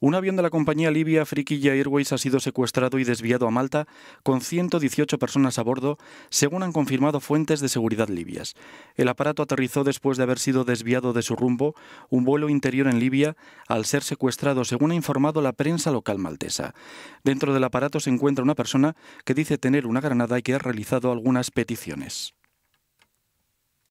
Un avión de la compañía libia Friquilla Airways ha sido secuestrado y desviado a Malta con 118 personas a bordo, según han confirmado fuentes de seguridad libias. El aparato aterrizó después de haber sido desviado de su rumbo un vuelo interior en Libia al ser secuestrado, según ha informado la prensa local maltesa. Dentro del aparato se encuentra una persona que dice tener una granada y que ha realizado algunas peticiones.